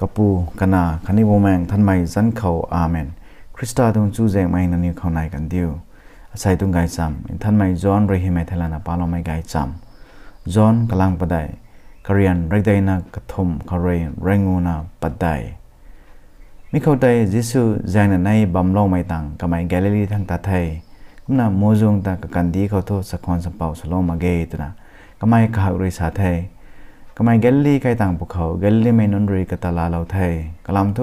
กปูกนาคันนิมแมงท่านไม่สันเขาอาเมนคริสตาตุงจูเจงไม่นันนิวเขานายกันเดียวอาศัยตุงไกจำท่านไม่จอนเรฮิเมทลานาปาลไม่ไกจำจอนกำลังปัดได้กเรียนรกได้นักระทมคาเรียนเรงูนาปัดไดมิเข้าใจยิสุแจงในบำลองไม่ต่างกับไม่แกลเลรีทางตาไทยกุมนาโมจงตากันดีเขาโทษสะคอนสเปาสโลมาเกตนะก็ไม่ข่าวริสาไทยก็ไม่เกลลี่ใครต่างพวกเขาเกลลี่ไม่นอนรีกตลาเราไทยกลามโต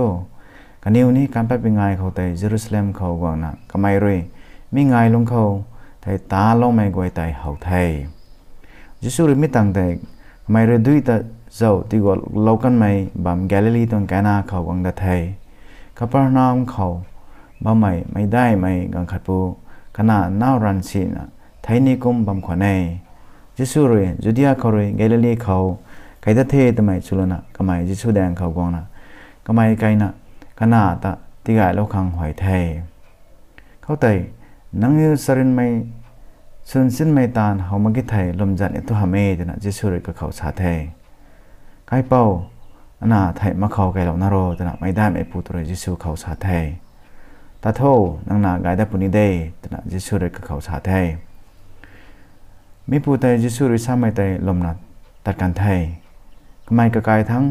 กันนิวนี้การไปเป็นไงเขาแต่เยรูซาเล็มเขาก่อนะก็ไม่รีมีไงลงเขา ไทยตาลงไม่กวยไทยเขาไทยยิสุริมิตังแต่ไม่รีดุยตาเจ้าที่ว่าเรากันไม่บัมเกลลี่ตองแกนาเขาวังดาไทยก็บพระนามเขาบ่ไม่ไม่ได้ไม่กังขัดปูขณะน่ารันสีนะไทยนิคมบัมขวานในยิสุริจุดยาเขาเลยเกลลี่เขาไกตะเทตะไมชุลนะกะไมจิชุแดงเขากองนะกะไมไกนะกะนาตะติกายเลาคังหอยไทยเข้าใจนังยูสรินไม่สุนสินไม่ตานเฮามากิไทยลมจันอิตุหาเมตนะจิชุริกเขาสาไทยไกเป้าอนาไทยมาเขากเหล่านโรตนะไม่ได้ไม่ปูตรจิชุเขาสาไทยตาโทนังนากายได้ปุนิเดตนะจิชุริกเขาสาไทยม่ปูไตจิชุริสาไม่ไตลมนะตัดกันไทยไม่กระกายทั้ง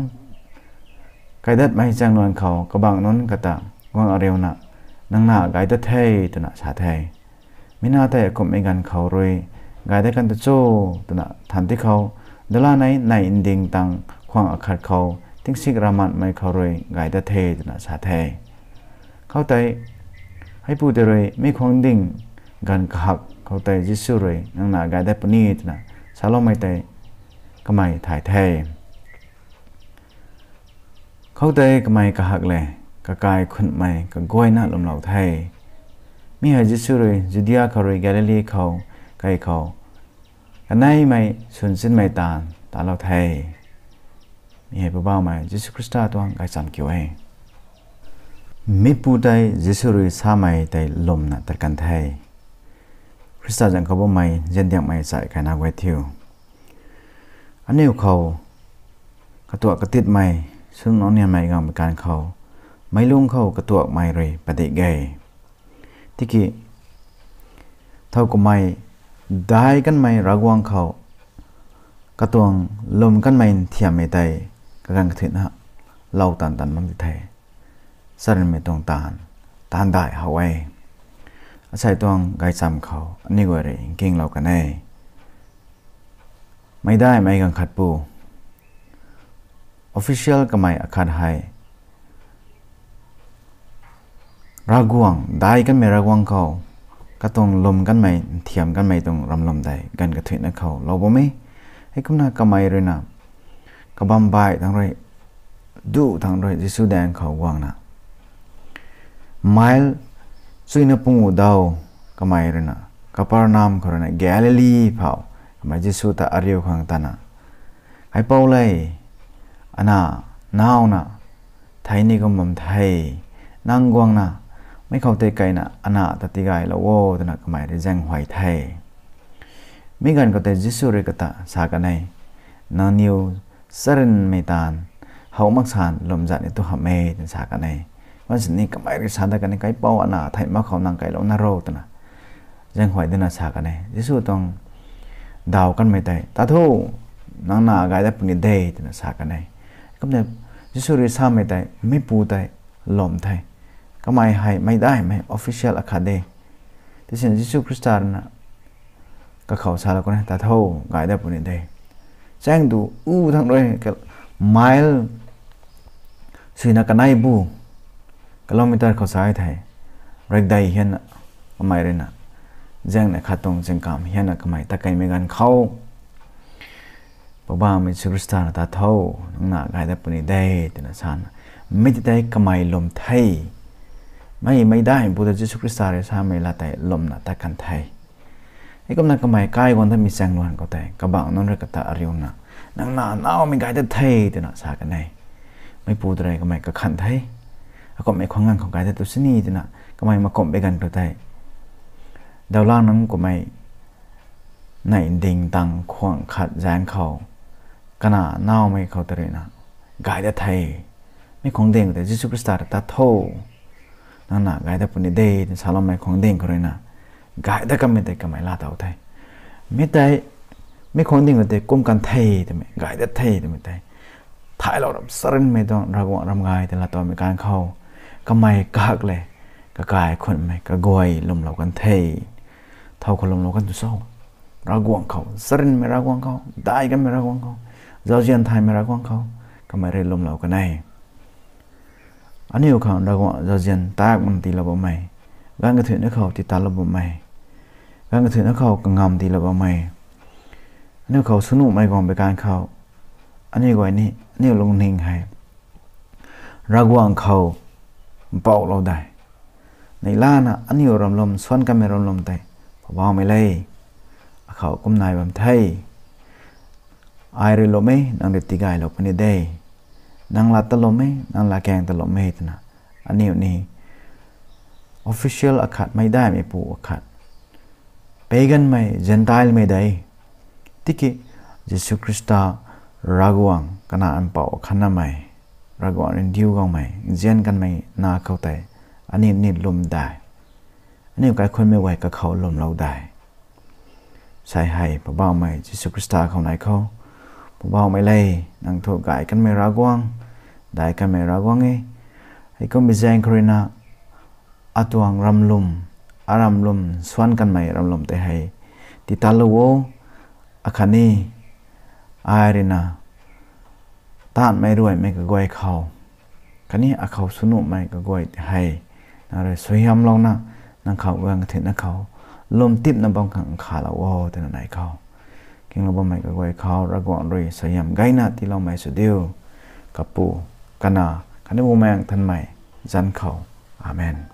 กายดัดไม่จังนวลเขากระบังนนกระตะวังอเร็วนะนังหน้ากายดัดเทยตนะชาเทยไม่น่าแต่กบไม่กันเขารวยกายได้กันตะโจตนะทันที่เขาเดล่าในในอินดิงตัง ควางอาคาดเขา ทิ้งสิกรามันไม่เขารวยกายดัดเทยตนะชาเทยเข้าใจให้ผู้เดรยไม่ควงดิ่งกันขักเขาแต่ยิสุเรยนังหน้ากายได้ปนีตนะชาลอมไม่แต่ก็ไม่ถ่ายเทยเขาได้กไม่กะหักเลยกะกายคนไม่กะก้อยน่าลมเหล่าไทยมีหาจิสุเลยจุดยาเขาเลยแกลลีเขาไกเขากันไหนไม่สุนสิ้นไม่ตานตาเราไทยมีให้เบาๆไหมจิสุคริสต์ตัวไกสามเกี่ยวเองมีปูได้จิสุริสาไม่ได้ลมนะแต่กันไทย คริสต์จังเขาบ่ไม่เจนเดียงไม่ใส่กันนาไว้เทียวอันนี้เขากระตัวกระติดไม่ซึ่งน้องเนี่ยไม่กำเป็นการเขาไม่ลุ่งเขากระตัวไม่เลยปฏิเกยที่กี่เท่ากับไม่ได้กันไม่ระวังเขากระตวงลมกันไม่เทียมไม่ได้กรกันกระถิอนฮะเล่าตันตันมันจะแทยสรนไม่ตรงตานตานได้เอาไว้อาศัยตัวงไกซ้ำเขาอันนี้ก็เลยเก่งเรากันแน่ไม่ได้ไม่กังขัดปูออฟฟิเชียลก็ไม่อาการให้รักวงได้กันไม่รักวงเขาก็ต้องลมกันไม่เทียมกันไม่ต้องรำลมได้กันกระถิ่นนกเขาเราบ่ไม่ให้คุณน่ะก็ไม่เลยนะก็บำบายทั้งไรดูทั้งไรที่สุดแดงเขาวางนะไมายล์ซุยนปุงูุดาวก็ไม่เลยนะกบพารนามคนนะแกลลี่พาวไม่จะสุดตาอริโอขังตานะให้เป่าเลยอันน่นาวนะไทยนี่ก็มันไทยนั่งกวางนะไม่เข้าใจไกลนะอันา่ตัดทีไกลแล้วโว้ตันก็หมายถึงแจงหวยไทยมีกันก็แต่จิสุเรกตะสากันในนานิวสรินเมตานเฮามักสาน ลมจันทร์ตัวหเมตันสากันในวันสินี้ก็หมายถึงสานตะกันในไกลเป้าอันน่ะไทยมาเข้านางไก่ล้นารูตนะแจงหวยตันะสากันในจิสุต้องดาวกันไม่ได้ตาทูนางนาไกลได้ปุ่นเดย์ตันสากันในก็เนี่ยิสุริซาไม่ได้ไม่ปูได้หลอมได้ก็ไม่ให้ไม่ได้ไม่ฟิเชียลอะคาเดย์ที่สิ่งยิสุคริสตานะก็เขาชาลก็นะแต่เท่าไงได้ปุ่นได้ แจ้งดู อู้ทั้งเลยก็ไมล์สีนักนายบูกิโลเมตรเขาสายไทยรักได้เห็นไม่เรนะแจ้งเนี่ยขาดตรงจังกามเห็นนะก็ไม่ตะไกไม่กันเขาบบามีสุริสตานตาเท่าน้งนากายแตาปุณิเดย์ตินะชานไม่ได้กำไมลมไทย ไม่ไม่ได้พุตรเจิสุริสตานเลชาไม่ละแต่ลมนาตะกันไทยไอ้ก็นากำไมกายวันที่มีแสงลวนก็แต่กระบังนั่นเรียกตาอริยงนานางนาน้าไม่กายแต่ไทยแต่นะชากันไงไม่ปูตระไรก็ไม่ก็ขันไทย แล้วก็ไม่ความงานของกายแต่ตุสนีแต่นะก็ไม่มากมไปกันก็ได้ดาวล่างนั้นก็ไม่ในดิงตังขวงขัดแย้งเขากันน้าไม่เข้าใจนะกายเดทไม่คงเด้งแต่จิสุปสตาร์ตัดทูนั่นน่ะกายเดปุ่นเดย์สาลอมไม่คงเด้งก็เลยนะกายเดก็ไม่ได้ก็ไม่ลาตาวไทยไม่ได้ไม่คงเด้งก็เดกกุมกันไทยแต่ไม่กายเดทไทยแต่ไม่ได้ไทยเราสรินไม่ต้องรักวรำกายแต่ละตัวไมีการเข้าก็ไม่กักเลยก็กายคนไม่ก็กวยลมเรากันไทยเท่าคนลมเรากันทุ่งรักวงเขาสรินไม่รักวงเขาได้กันไม่รักวงเขาเจ้าเจียนไทยไม่รักวังเขา ก็ไม่ได้ลมเหล่ากันไหนอันนี้อเขาเราก็เจ้าเจียนตากมันตีระบบใหม่การกระเถือนนักเขาติดตาระบบใหม่การกระเถือนนักเขากังงามตีระบบใหม่อันนี้เขาสนุกไม่ก่อนไปการเขาอันนี้ก่อนนี้อันนี้ลงหนิ่งให้รักวังเขาเป่าเราได้ ในล้านอ่ะอันนี้เราลมส่วนกันไม่รำลมแต่พอว่าไม่เลยเขาก้มนายแบบไทยอายเรลมเอนังเดติกายลบนี่เด้นังลาตลมเอนังลาแกงตลมเอทนะอันนี้นี่ออฟฟิเชียลอคัดไม่ได้ไม่ผูอคัดเพกันไม่เจนทายไม่ได้ที่คือ่ยวกัคริสต์ารักวังขณะอันเป่าขันไม่รักวังอินดิวกังไม่เจนกันไม่น่าเข้าใจอันนี้นี่ลมได้อันนี้กายคนไม่ไหวก็เขาลมเราได้ใช่ให้พระบ้าไม่เจสุคริสต์าเขาไหนเขาผมบ่าวไม่เลยนางถูกไก่กันไม่รักวางได้กันไม่รักว่างไงไอ้ก็มีแจงครีนะอาตวงรำลุม อารำลุม สวนกันไม่รำลุมแต่ให้ ติตาลูโวอาคานี อาเรนาต้านไม่รวยไม่ก็กวยเขาคันนี้อาเขาสนุกไม่ก็กวยให้น่นเลยสวยงามลงนะนางเขาเวงเงถิงนงเขาลมติบนะบางขังขาละวอแต่ไหนเขากิงบม่ก็ไว้เขารักวันรวยสยามไกนาที่เราไม่สุดเดียวกับปูกันนาขณะบุแมงทันใหม่จันเขาอาเมน